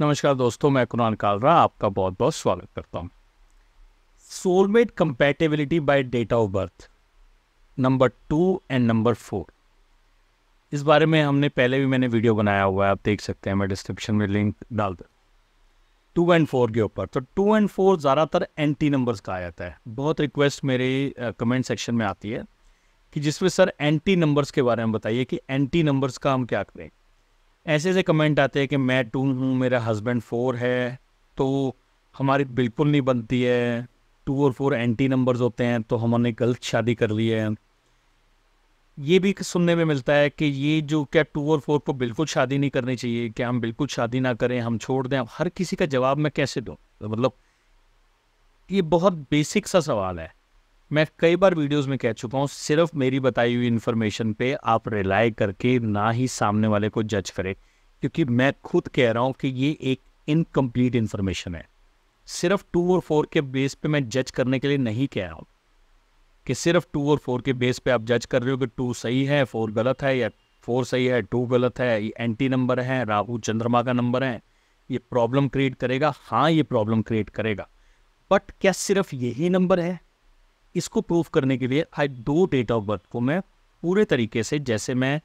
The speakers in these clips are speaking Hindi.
नमस्कार दोस्तों मैं कुरान कालरा आपका बहुत बहुत स्वागत करता हूँ soulmate compatibility by date of birth number two and number four इस बारे में हमने पहले भी मैंने वीडियो बनाया हुआ है आप देख सकते हैं मैं डिस्क्रिप्शन में लिंक डाल दूँ टू एंड फोर के ऊपर तो टू एंड फोर ज़्यादातर एंटी नंबर्स का आ जाता है बहुत रिक्वेस्ट मेरे कमेंट सेक्शन में आती है कि जिसमें सर एंटी नंबर्स के बारे में बताइए कि एंटी नंबर्स का हम क्या करें ऐसे ऐसे कमेंट आते हैं कि मैं टू हूँ मेरा हस्बैंड फोर है तो हमारी बिल्कुल नहीं बनती है टू और फोर एंटी नंबर्स होते हैं तो हमने गलत शादी कर ली है ये भी सुनने में मिलता है कि ये जो क्या टू और फोर को बिल्कुल शादी नहीं करनी चाहिए क्या हम बिल्कुल शादी ना करें हम छोड़ दें हर किसी का जवाब मैं कैसे दूँ तो मतलब ये बहुत बेसिक सा सवाल है मैं कई बार वीडियोस में कह चुका हूँ सिर्फ मेरी बताई हुई इन्फॉर्मेशन पे आप रिलाई करके ना ही सामने वाले को जज करें क्योंकि मैं खुद कह रहा हूँ कि ये एक इनकम्प्लीट इन्फॉर्मेशन है सिर्फ टू और फोर के बेस पे मैं जज करने के लिए नहीं कह रहा हूँ कि सिर्फ टू और फोर के बेस पे आप जज कर रहे हो कि टू सही है फोर गलत है या फोर सही है टू गलत है ये एंटी नंबर है राहु चंद्रमा का नंबर है ये प्रॉब्लम क्रिएट करेगा हाँ ये प्रॉब्लम क्रिएट करेगा बट क्या सिर्फ यही नंबर है इसको प्रूव करने के लिए आई दो डेट ऑफ बर्थ को मैं पूरे तरीके से जैसे मैं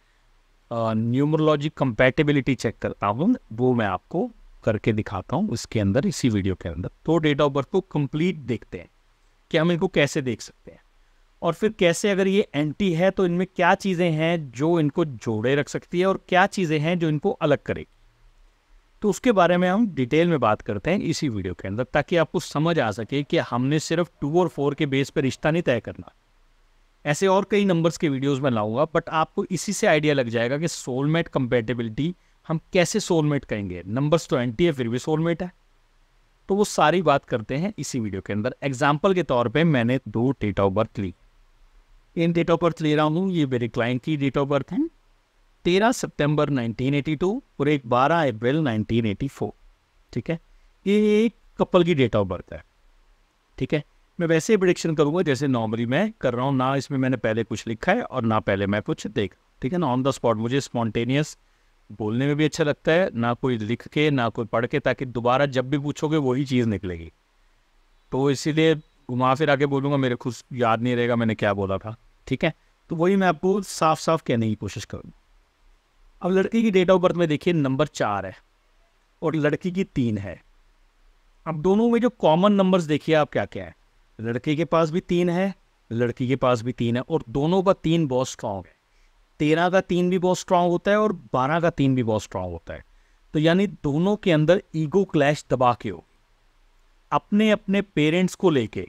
न्यूमरोलॉजी कंपैटिबिलिटी चेक करता हूँ वो मैं आपको करके दिखाता हूँ उसके अंदर इसी वीडियो के अंदर तो डेट ऑफ बर्थ को कंप्लीट देखते हैं कि हम इनको कैसे देख सकते हैं और फिर कैसे अगर ये एंटी है तो इनमें क्या चीज़ें हैं जो इनको जोड़े रख सकती है और क्या चीज़ें हैं जो इनको अलग करेगी तो उसके बारे में हम डिटेल में बात करते हैं इसी वीडियो के अंदर ताकि आपको समझ आ सके कि हमने सिर्फ टू और फोर के बेस पर रिश्ता नहीं तय करना ऐसे और कई नंबर्स के वीडियोस में लाऊंगा बट आपको इसी से आइडिया लग जाएगा कि सोलमेट कंपेटेबिलिटी हम कैसे सोलमेट कहेंगे नंबर्स तो एंटी है फिर भी सोलमेट है तो वो सारी बात करते हैं इसी वीडियो के अंदर एग्जाम्पल के तौर पर मैंने दो डेट ऑफ बर्थ ली इन डेट ऑफ बर्थ ले रहा हूँ ये मेरे क्लाइंट की डेट ऑफ बर्थ है तेरह सितंबर 1982 और एक बारह अप्रैल 1984 ठीक है ये एक कपल की डेट ऑफ बर्थ है ठीक है मैं वैसे ही प्रडिक्शन करूँगा जैसे नॉर्मली मैं कर रहा हूँ ना इसमें मैंने पहले कुछ लिखा है और ना पहले मैं कुछ देख ठीक है ना ऑन द स्पॉट मुझे स्पॉन्टेनियस बोलने में भी अच्छा लगता है ना कोई लिख के ना कोई पढ़ के ताकि दोबारा जब भी पूछोगे वही चीज़ निकलेगी तो इसीलिए घुमा फिर आके बोलूँगा मेरे खुद याद नहीं रहेगा मैंने क्या बोला था ठीक है तो वही मैं आपको साफ साफ कहने की कोशिश करूँगा अब लड़की की डेट ऑफ बर्थ में देखिए नंबर चार है और लड़की की तीन है अब दोनों में जो कॉमन नंबर्स देखिए आप क्या क्या है लड़के के पास भी तीन है लड़की के पास भी तीन है और दोनों का तीन बहुत स्ट्रांग है तेरह का तीन भी बहुत स्ट्रांग होता है और बारह का तीन भी बहुत स्ट्रांग होता है तो यानी दोनों के अंदर ईगो क्लैश दबा के हो अपने अपने पेरेंट्स को लेके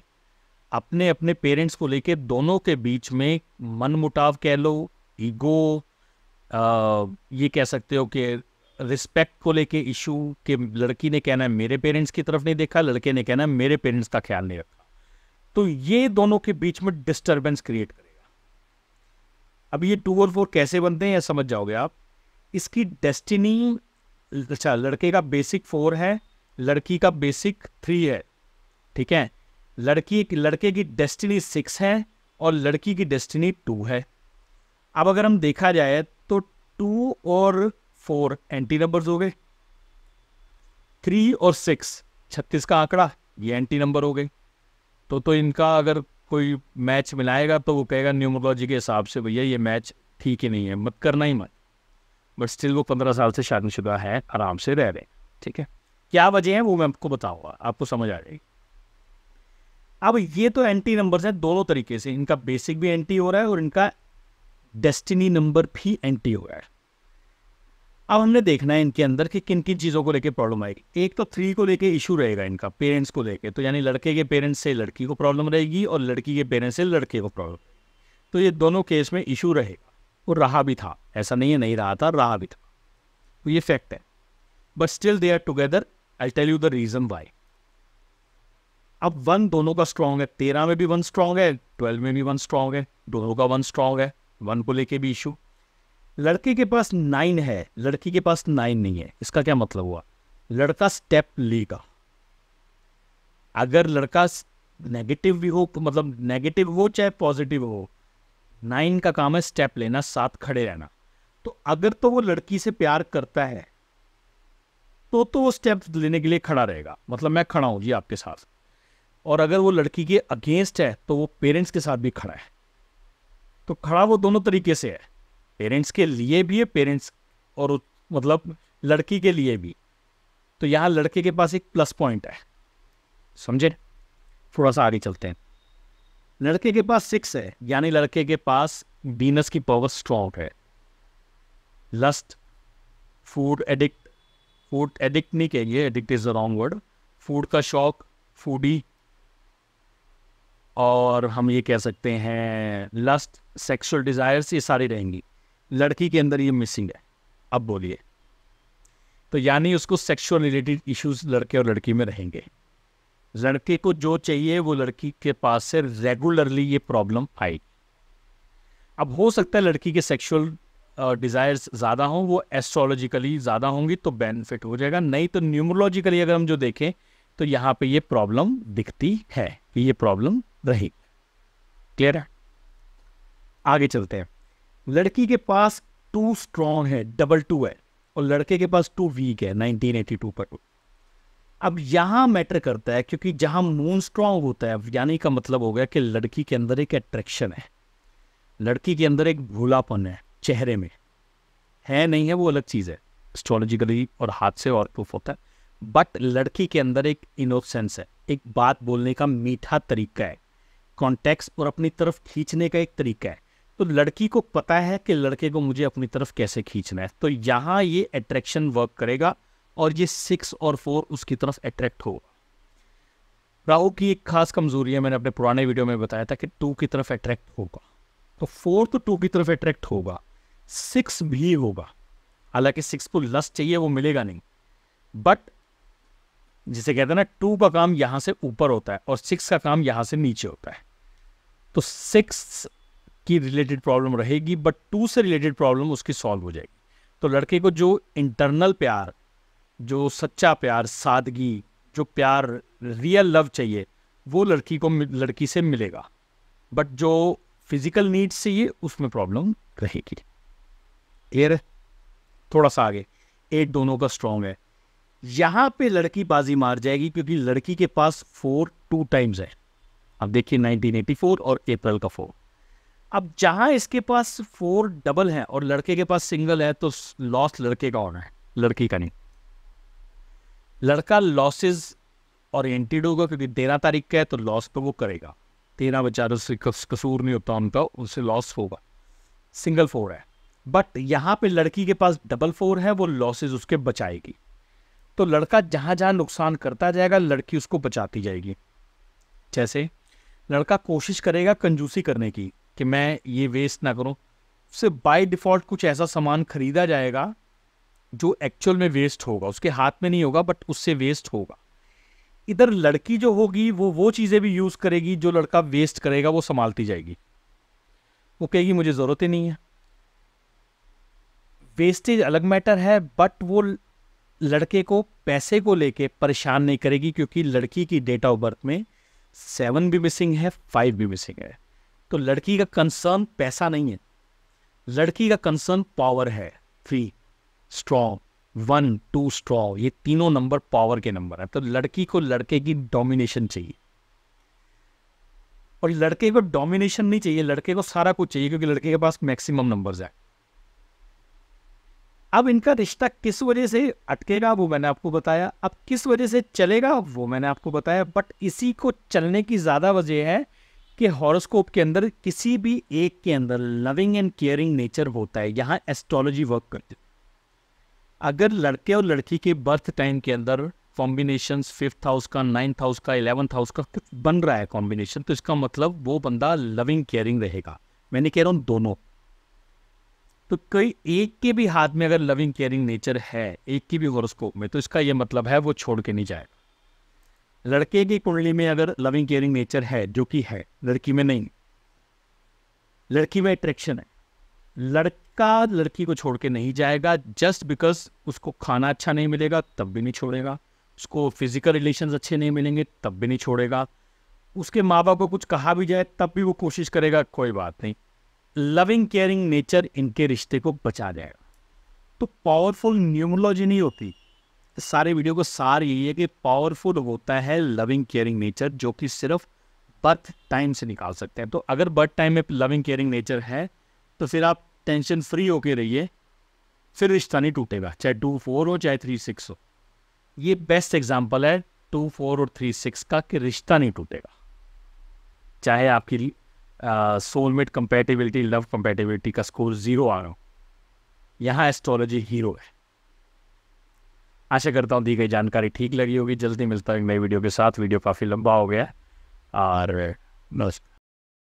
अपने अपने पेरेंट्स को लेके दोनों के बीच में मन मुटाव कह लो ईगो ये कह सकते हो कि रिस्पेक्ट को लेके इशू के लड़की ने कहना है मेरे पेरेंट्स की तरफ नहीं देखा लड़के ने कहना है मेरे पेरेंट्स का ख्याल नहीं रखा तो ये दोनों के बीच में डिस्टर्बेंस क्रिएट करेगा अब ये टू और फोर कैसे बनते हैं या समझ जाओगे आप इसकी डेस्टिनी अच्छा लड़के का बेसिक फोर है लड़की का बेसिक थ्री है ठीक है लड़की लड़के की डेस्टिनी सिक्स है और लड़की की डेस्टिनी टू है अब अगर हम देखा जाए टू और फोर एंटी नंबर्स हो गए थ्री और सिक्स छत्तीस का आंकड़ा ये एंटी नंबर हो गए तो तो इनका अगर कोई मैच मिलाएगा तो वो कहेगा न्यूमरोलॉजी के हिसाब से भैया ये मैच ठीक ही नहीं है मत करना ही मत बट स्टिल वो पंद्रह साल से शादीशुदा है आराम से रह रहे ठीक है क्या वजह है वो मैं आपको बताऊंगा आपको समझ आ जाएगी अब ये तो एंटी नंबर्स हैं दोनों तरीके से इनका बेसिक भी एंटी हो रहा है और इनका डेस्टिनी नंबर भी एंटी हुआ है अब हमने देखना है इनके अंदर कि किन किन चीज़ों को लेके प्रॉब्लम आएगी एक तो थ्री को लेके इशू रहेगा इनका पेरेंट्स को लेके तो यानी लड़के के पेरेंट्स से लड़की को प्रॉब्लम रहेगी और लड़की के पेरेंट्स से लड़के को प्रॉब्लम तो ये दोनों केस में इशू रहेगा और रहा भी था ऐसा नहीं है नहीं रहा था रहा भी था तो ये फैक्ट है but still they are together I tell you the reason why अब वन दोनों का स्ट्रांग है तेरह में भी वन स्ट्रांग है ट्वेल्व में भी वन स्ट्रांग है दोनों का वन स्ट्रांग है वन को लेके भी इशू लड़के के पास नाइन है लड़की के पास नाइन नहीं है इसका क्या मतलब हुआ लड़का स्टेप लेगा अगर लड़का नेगेटिव भी हो तो मतलब नेगेटिव हो चाहे पॉजिटिव हो नाइन का काम है स्टेप लेना साथ खड़े रहना तो अगर तो वो लड़की से प्यार करता है तो तो वो स्टेप लेने के लिए खड़ा रहेगा मतलब मैं खड़ा हूँ जी आपके साथ और अगर वो लड़की के अगेंस्ट है तो वो पेरेंट्स के साथ भी खड़ा है तो खड़ा वो दोनों तरीके से है पेरेंट्स के लिए भी है पेरेंट्स और मतलब लड़की के लिए भी तो यहाँ लड़के के पास एक प्लस पॉइंट है समझे थोड़ा सा आगे चलते हैं लड़के के पास सिक्स है यानी लड़के के पास बीनस की पावर स्ट्रॉन्ग है lust food addict food addict नहीं कहेंगे addict is the wrong word food का शौक फूडी और हम ये कह सकते हैं लस्ट सेक्सुअल डिज़ायर्स ये सारी रहेंगी लड़की के अंदर ये मिसिंग है अब बोलिए तो यानी उसको सेक्सुअल रिलेटेड इश्यूज लड़के और लड़की में रहेंगे लड़के को जो चाहिए वो लड़की के पास से रेगुलरली ये प्रॉब्लम आएगी अब हो सकता है लड़की के सेक्सुअल डिज़ायर्स ज़्यादा हों वो एस्ट्रोलॉजिकली ज़्यादा होंगी तो बेनिफिट हो जाएगा नहीं तो न्यूमरोलॉजिकली अगर हम जो देखें तो यहाँ पे ये प्रॉब्लम दिखती है ये प्रॉब्लम रही क्लियर है आगे चलते हैं लड़की के पास टू स्ट्रॉन्ग है डबल टू है और लड़के के पास टू वीक है 1982 पर अब यहां मैटर करता है क्योंकि जहां मून स्ट्रांग होता है यानी का मतलब हो गया कि लड़की के अंदर एक अट्रैक्शन है लड़की के अंदर एक भूलापन है चेहरे में है नहीं है वो अलग चीज़ है एस्ट्रोलॉजिकली और हाथ से और प्रूफ होता है बट लड़की के अंदर एक इनोसेंस है एक बात बोलने का मीठा तरीका है कॉन्टेक्स और अपनी तरफ खींचने का एक तरीका है तो लड़की को पता है कि लड़के को मुझे अपनी तरफ कैसे खींचना है तो यहाँ ये अट्रैक्शन वर्क करेगा और ये सिक्स और फोर उसकी तरफ अट्रैक्ट होगा राहु की एक खास कमजोरी है मैंने अपने पुराने वीडियो में बताया था कि टू की तरफ अट्रैक्ट होगा तो फोर तो टू की तरफ अट्रैक्ट होगा सिक्स भी होगा हालांकि सिक्स को लस चाहिए वो मिलेगा नहीं बट जिसे कहते हैं ना टू का काम यहां से ऊपर होता है और सिक्स का काम यहां से नीचे होता है तो सिक्स की रिलेटेड प्रॉब्लम रहेगी बट टू से रिलेटेड प्रॉब्लम उसकी सॉल्व हो जाएगी तो लड़के को जो इंटरनल प्यार जो सच्चा प्यार सादगी जो प्यार रियल लव चाहिए वो लड़की को लड़की से मिलेगा बट जो फिजिकल नीड्स चाहिए उसमें प्रॉब्लम रहेगी क्लियर है थोड़ा सा आगे एट दोनों का स्ट्रांग है यहां पे लड़की बाजी मार जाएगी क्योंकि लड़की के पास फोर टू टाइम्स है अब देखिए 1984 और अप्रैल का फोर अब जहां इसके पास फोर डबल है और लड़के के पास सिंगल है तो लॉस लड़के का होना है लड़की का नहीं लड़का लॉसेज ओरिएंटेड होगा क्योंकि तेरह तारीख का है तो लॉस पर तो वो करेगा तेरह बेचारों से कसूर नहीं होता उनका उनसे लॉस होगा सिंगल फोर है बट यहां पे लड़की के पास डबल फोर है वो लॉसेज उसके बचाएगी तो लड़का जहां जहां नुकसान करता जाएगा लड़की उसको बचाती जाएगी जैसे लड़का कोशिश करेगा कंजूसी करने की कि मैं ये वेस्ट ना करूं उससे बाय डिफ़ॉल्ट कुछ ऐसा सामान खरीदा जाएगा जो एक्चुअल में वेस्ट होगा उसके हाथ में नहीं होगा बट उससे वेस्ट होगा इधर लड़की जो होगी वो वो चीज़ें भी यूज़ करेगी जो लड़का वेस्ट करेगा वो संभालती जाएगी वो कहेगी मुझे ज़रूरत ही नहीं है वेस्टेज अलग मैटर है बट वो लड़के को पैसे को लेके परेशान नहीं करेगी क्योंकि लड़की की डेट ऑफ बर्थ में सेवन भी मिसिंग है फाइव भी मिसिंग है तो लड़की का कंसर्न पैसा नहीं है लड़की का कंसर्न पावर है three strong one two strong ये तीनों नंबर पावर के नंबर है तो लड़की को लड़के की डोमिनेशन चाहिए और लड़के को डोमिनेशन नहीं चाहिए लड़के को सारा कुछ चाहिए क्योंकि लड़के के पास मैक्सिमम नंबर्स है अब इनका रिश्ता किस वजह से अटकेगा वो मैंने आपको बताया अब किस वजह से चलेगा वो मैंने आपको बताया बट इसी को चलने की ज़्यादा वजह है कि हॉरोस्कोप के अंदर किसी भी एक के अंदर लविंग एंड केयरिंग नेचर होता है यहाँ एस्ट्रोलॉजी वर्क करती अगर लड़के और लड़की के बर्थ टाइम के अंदर कॉम्बिनेशन फिफ्थ हाउस का नाइन्थ हाउस का इलेवंथ हाउस का कुछ बन रहा है कॉम्बिनेशन तो इसका मतलब वो बंदा लविंग केयरिंग रहेगा मैंने कह रहा हूँ दोनों तो कई एक के भी हाथ में अगर लविंग केयरिंग नेचर है एक की भी हॉरोस्कोप में तो इसका यह मतलब है वो छोड़ के नहीं जाएगा लड़के की कुंडली में अगर लविंग केयरिंग नेचर है जो कि है लड़की में नहीं लड़की में अट्रैक्शन है लड़का लड़की को छोड़ के नहीं जाएगा जस्ट बिकॉज उसको खाना अच्छा नहीं मिलेगा तब भी नहीं छोड़ेगा उसको फिजिकल रिलेशन अच्छे नहीं मिलेंगे तब भी नहीं छोड़ेगा उसके माँ बाप को कुछ कहा भी जाए तब भी वो कोशिश करेगा कोई बात नहीं लविंग केयरिंग नेचर इनके रिश्ते को बचा जाएगा तो पावरफुल न्यूमोलॉजी नहीं होती सारे वीडियो को सार यही है कि पावरफुल होता है लविंग केयरिंग नेचर जो कि सिर्फ बर्थ टाइम से निकाल सकते हैं तो अगर बर्थ टाइम में लविंग केयरिंग नेचर है तो फिर आप टेंशन फ्री होके रहिए फिर रिश्ता नहीं टूटेगा चाहे टू फोर हो चाहे थ्री सिक्स हो ये बेस्ट एग्जाम्पल है टू फोर और थ्री सिक्स का कि रिश्ता नहीं टूटेगा चाहे आपकी सोलमेट कंपेटिबिलिटी लव कंपेटिबिलिटी का स्कोर ज़ीरो आ रहा हूँ यहाँ एस्ट्रोलॉजी हीरो है आशा करता हूँ दी गई जानकारी ठीक लगी होगी जल्दी मिलता है नई वीडियो के साथ वीडियो काफ़ी लंबा हो गया और नमस्कार uh,